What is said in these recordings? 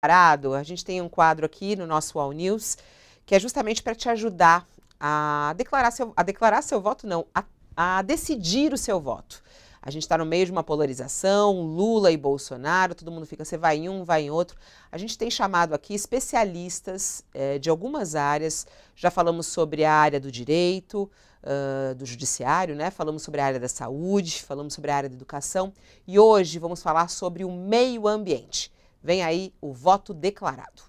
preparado? A gente tem um quadro aqui no nosso All News que é justamente para te ajudar a declarar seu, a declarar seu voto, não, a, a decidir o seu voto. A gente está no meio de uma polarização, Lula e Bolsonaro, todo mundo fica, você vai em um, vai em outro. A gente tem chamado aqui especialistas eh, de algumas áreas, já falamos sobre a área do direito, uh, do judiciário, né? falamos sobre a área da saúde, falamos sobre a área da educação e hoje vamos falar sobre o meio ambiente. Vem aí o voto declarado.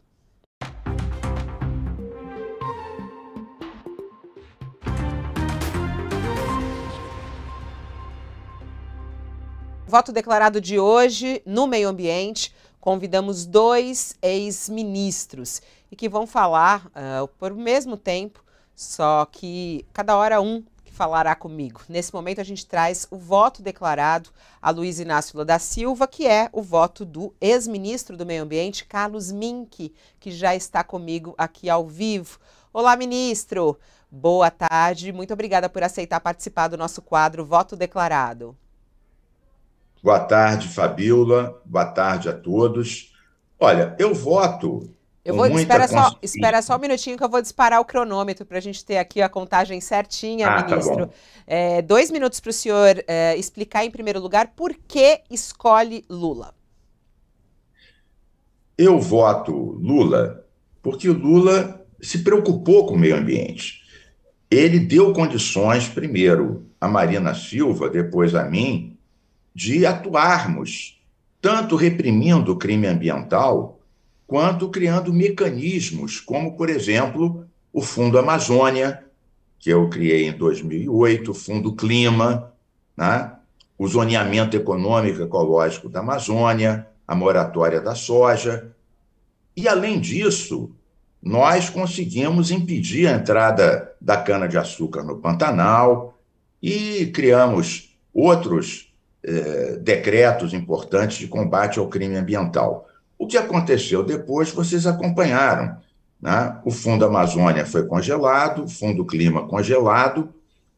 Voto declarado de hoje no meio ambiente, convidamos dois ex-ministros e que vão falar uh, por mesmo tempo, só que cada hora um que falará comigo. Nesse momento, a gente traz o voto declarado a Luiz Inácio Lula da Silva, que é o voto do ex-ministro do Meio Ambiente, Carlos Mink, que já está comigo aqui ao vivo. Olá, ministro. Boa tarde. Muito obrigada por aceitar participar do nosso quadro Voto Declarado. Boa tarde, Fabíola. Boa tarde a todos. Olha, eu voto eu vou espera só, espera só um minutinho que eu vou disparar o cronômetro para a gente ter aqui a contagem certinha, ah, tá ministro. Tá é, dois minutos para o senhor é, explicar em primeiro lugar por que escolhe Lula. Eu voto Lula porque o Lula se preocupou com o meio ambiente. Ele deu condições, primeiro a Marina Silva, depois a mim, de atuarmos, tanto reprimindo o crime ambiental quanto criando mecanismos, como, por exemplo, o Fundo Amazônia, que eu criei em 2008, o Fundo Clima, né? o zoneamento econômico ecológico da Amazônia, a moratória da soja. E, além disso, nós conseguimos impedir a entrada da cana-de-açúcar no Pantanal e criamos outros eh, decretos importantes de combate ao crime ambiental. O que aconteceu depois, vocês acompanharam. Né? O Fundo Amazônia foi congelado, o Fundo Clima congelado,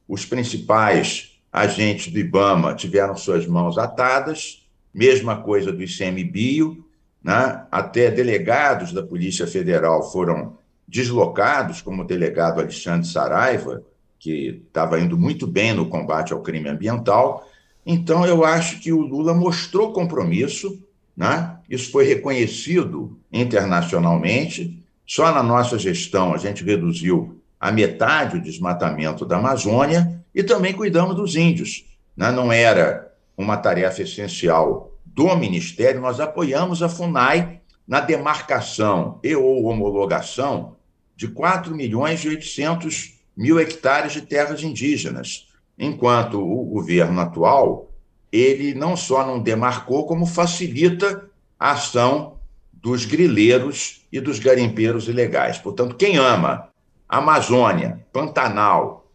os principais agentes do IBAMA tiveram suas mãos atadas, mesma coisa do ICMBio, né? até delegados da Polícia Federal foram deslocados, como o delegado Alexandre Saraiva, que estava indo muito bem no combate ao crime ambiental. Então, eu acho que o Lula mostrou compromisso, né? Isso foi reconhecido internacionalmente. Só na nossa gestão a gente reduziu a metade o desmatamento da Amazônia e também cuidamos dos índios. Né? Não era uma tarefa essencial do Ministério, nós apoiamos a FUNAI na demarcação e ou homologação de 4 milhões e 800 mil hectares de terras indígenas, enquanto o governo atual ele não só não demarcou, como facilita a ação dos grileiros e dos garimpeiros ilegais. Portanto, quem ama Amazônia, Pantanal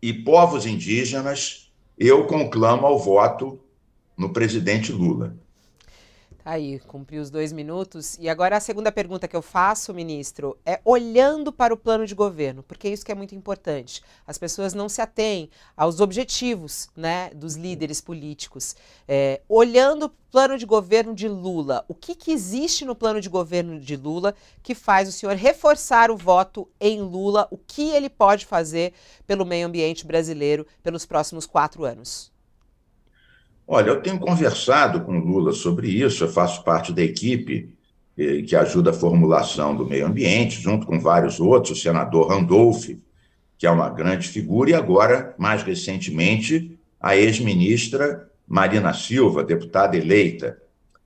e povos indígenas, eu conclamo ao voto no presidente Lula aí, cumpri os dois minutos. E agora a segunda pergunta que eu faço, ministro, é olhando para o plano de governo, porque é isso que é muito importante. As pessoas não se atêm aos objetivos né, dos líderes políticos. É, olhando o plano de governo de Lula, o que, que existe no plano de governo de Lula que faz o senhor reforçar o voto em Lula? O que ele pode fazer pelo meio ambiente brasileiro pelos próximos quatro anos? Olha, eu tenho conversado com o Lula sobre isso, eu faço parte da equipe eh, que ajuda a formulação do meio ambiente, junto com vários outros, o senador Randolph, que é uma grande figura, e agora, mais recentemente, a ex-ministra Marina Silva, deputada eleita.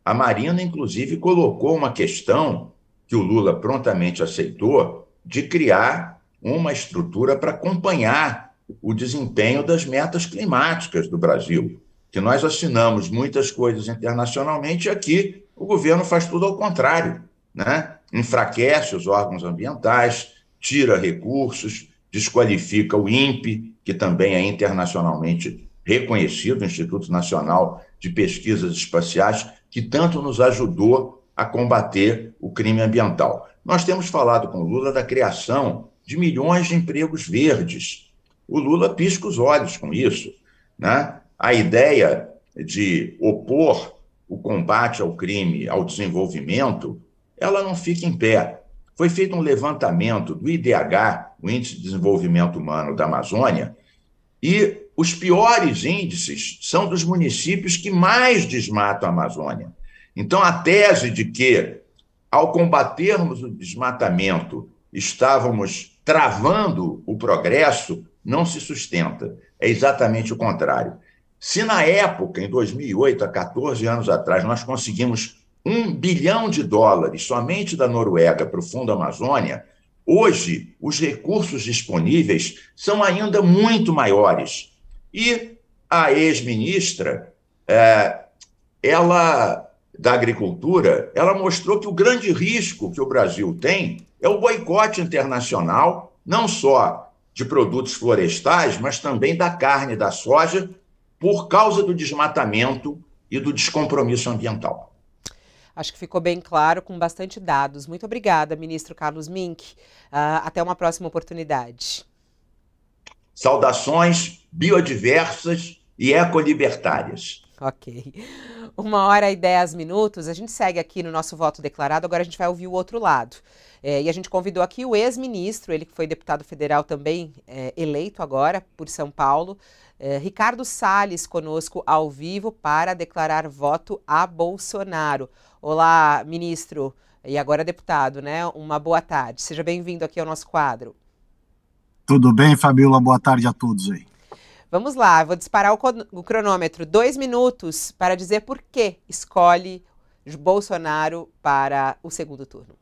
A Marina, inclusive, colocou uma questão que o Lula prontamente aceitou de criar uma estrutura para acompanhar o desempenho das metas climáticas do Brasil que nós assinamos muitas coisas internacionalmente, aqui o governo faz tudo ao contrário, né? enfraquece os órgãos ambientais, tira recursos, desqualifica o INPE, que também é internacionalmente reconhecido, o Instituto Nacional de Pesquisas Espaciais, que tanto nos ajudou a combater o crime ambiental. Nós temos falado com o Lula da criação de milhões de empregos verdes. O Lula pisca os olhos com isso. Né? a ideia de opor o combate ao crime, ao desenvolvimento, ela não fica em pé. Foi feito um levantamento do IDH, o Índice de Desenvolvimento Humano da Amazônia, e os piores índices são dos municípios que mais desmatam a Amazônia. Então, a tese de que, ao combatermos o desmatamento, estávamos travando o progresso, não se sustenta. É exatamente o contrário. Se na época, em 2008, há 14 anos atrás, nós conseguimos um bilhão de dólares somente da Noruega para o Fundo Amazônia, hoje os recursos disponíveis são ainda muito maiores. E a ex-ministra, é, ela da agricultura, ela mostrou que o grande risco que o Brasil tem é o boicote internacional, não só de produtos florestais, mas também da carne, da soja, por causa do desmatamento e do descompromisso ambiental. Acho que ficou bem claro, com bastante dados. Muito obrigada, ministro Carlos Mink. Uh, até uma próxima oportunidade. Saudações biodiversas e ecolibertárias. Ok. Uma hora e dez minutos. A gente segue aqui no nosso voto declarado. Agora a gente vai ouvir o outro lado. É, e a gente convidou aqui o ex-ministro, ele que foi deputado federal também, é, eleito agora por São Paulo, é, Ricardo Salles conosco ao vivo para declarar voto a Bolsonaro. Olá, ministro e agora deputado, né? Uma boa tarde. Seja bem-vindo aqui ao nosso quadro. Tudo bem, Fabíola? Boa tarde a todos aí. Vamos lá, vou disparar o, o cronômetro. Dois minutos para dizer por que escolhe Bolsonaro para o segundo turno.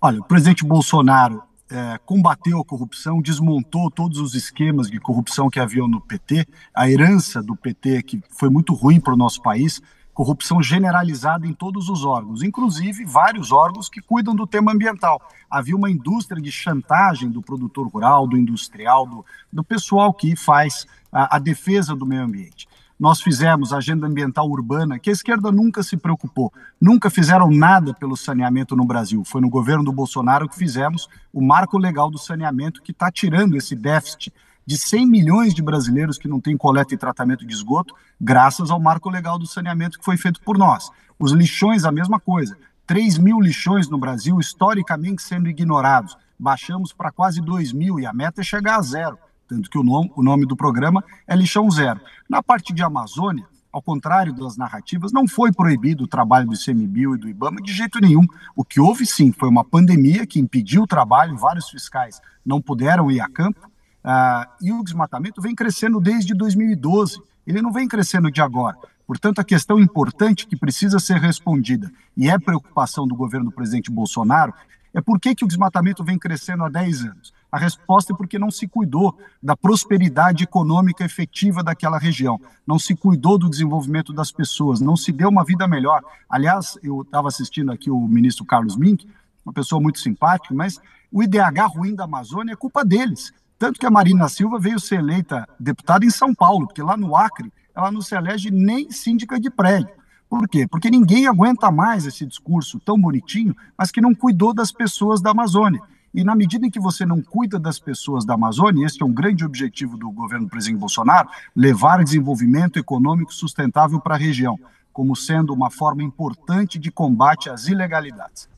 Olha, o presidente Bolsonaro é, combateu a corrupção, desmontou todos os esquemas de corrupção que haviam no PT, a herança do PT que foi muito ruim para o nosso país, corrupção generalizada em todos os órgãos, inclusive vários órgãos que cuidam do tema ambiental. Havia uma indústria de chantagem do produtor rural, do industrial, do, do pessoal que faz a, a defesa do meio ambiente nós fizemos agenda ambiental urbana, que a esquerda nunca se preocupou, nunca fizeram nada pelo saneamento no Brasil. Foi no governo do Bolsonaro que fizemos o marco legal do saneamento, que está tirando esse déficit de 100 milhões de brasileiros que não têm coleta e tratamento de esgoto, graças ao marco legal do saneamento que foi feito por nós. Os lixões, a mesma coisa. 3 mil lixões no Brasil, historicamente sendo ignorados. Baixamos para quase 2 mil e a meta é chegar a zero. Tanto que o nome, o nome do programa é Lixão Zero. Na parte de Amazônia, ao contrário das narrativas, não foi proibido o trabalho do ICMBio e do IBAMA de jeito nenhum. O que houve, sim, foi uma pandemia que impediu o trabalho, vários fiscais não puderam ir a campo, uh, e o desmatamento vem crescendo desde 2012, ele não vem crescendo de agora. Portanto, a questão importante que precisa ser respondida, e é preocupação do governo do presidente Bolsonaro, é por que, que o desmatamento vem crescendo há 10 anos? A resposta é porque não se cuidou da prosperidade econômica efetiva daquela região, não se cuidou do desenvolvimento das pessoas, não se deu uma vida melhor. Aliás, eu estava assistindo aqui o ministro Carlos Mink, uma pessoa muito simpática, mas o IDH ruim da Amazônia é culpa deles. Tanto que a Marina Silva veio ser eleita deputada em São Paulo, porque lá no Acre ela não se elege nem síndica de prédio. Por quê? Porque ninguém aguenta mais esse discurso tão bonitinho, mas que não cuidou das pessoas da Amazônia. E na medida em que você não cuida das pessoas da Amazônia, este é um grande objetivo do governo do presidente Bolsonaro, levar desenvolvimento econômico sustentável para a região, como sendo uma forma importante de combate às ilegalidades.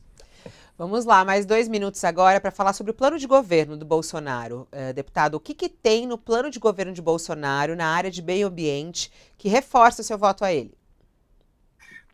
Vamos lá, mais dois minutos agora para falar sobre o plano de governo do Bolsonaro. Uh, deputado, o que, que tem no plano de governo de Bolsonaro na área de meio ambiente que reforça o seu voto a ele?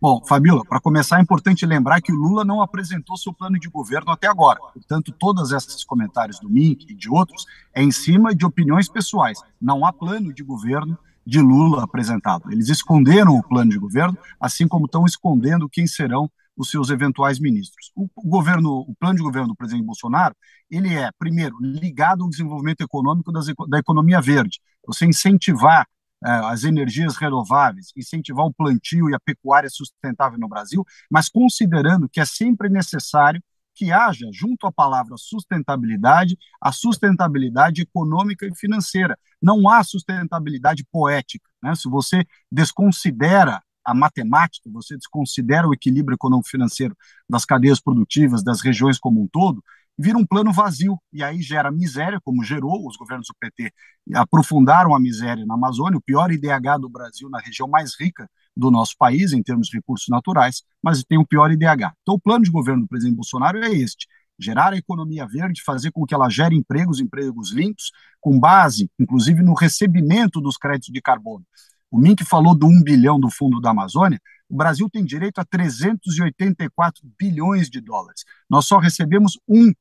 Bom, Fabíola, para começar, é importante lembrar que o Lula não apresentou seu plano de governo até agora. Portanto, todos esses comentários do Mink e de outros é em cima de opiniões pessoais. Não há plano de governo de Lula apresentado. Eles esconderam o plano de governo, assim como estão escondendo quem serão os seus eventuais ministros. O, governo, o plano de governo do presidente Bolsonaro, ele é primeiro ligado ao desenvolvimento econômico das, da economia verde. Você incentivar é, as energias renováveis, incentivar o plantio e a pecuária sustentável no Brasil, mas considerando que é sempre necessário que haja, junto à palavra sustentabilidade, a sustentabilidade econômica e financeira. Não há sustentabilidade poética. Né? Se você desconsidera a matemática, você desconsidera o equilíbrio econômico-financeiro das cadeias produtivas, das regiões como um todo, vira um plano vazio. E aí gera miséria, como gerou, os governos do PT aprofundaram a miséria na Amazônia, o pior IDH do Brasil, na região mais rica do nosso país, em termos de recursos naturais, mas tem o pior IDH. Então, o plano de governo do presidente Bolsonaro é este: gerar a economia verde, fazer com que ela gere empregos, empregos limpos, com base, inclusive, no recebimento dos créditos de carbono. O Mink falou do 1 bilhão do Fundo da Amazônia. O Brasil tem direito a 384 bilhões de dólares. Nós só recebemos 1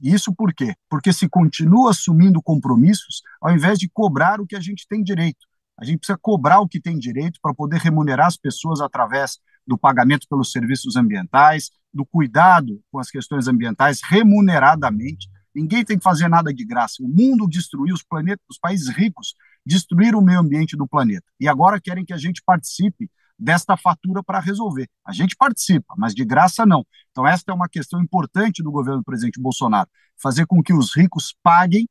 isso por quê? Porque se continua assumindo compromissos, ao invés de cobrar o que a gente tem direito. A gente precisa cobrar o que tem direito para poder remunerar as pessoas através do pagamento pelos serviços ambientais, do cuidado com as questões ambientais remuneradamente. Ninguém tem que fazer nada de graça. O mundo destruiu os planetas, os países ricos destruíram o meio ambiente do planeta. E agora querem que a gente participe desta fatura para resolver. A gente participa, mas de graça não. Então, esta é uma questão importante do governo do presidente Bolsonaro: fazer com que os ricos paguem,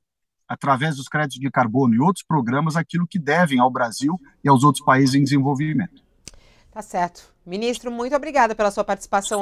através dos créditos de carbono e outros programas, aquilo que devem ao Brasil e aos outros países em desenvolvimento. Tá certo. Ministro, muito obrigada pela sua participação.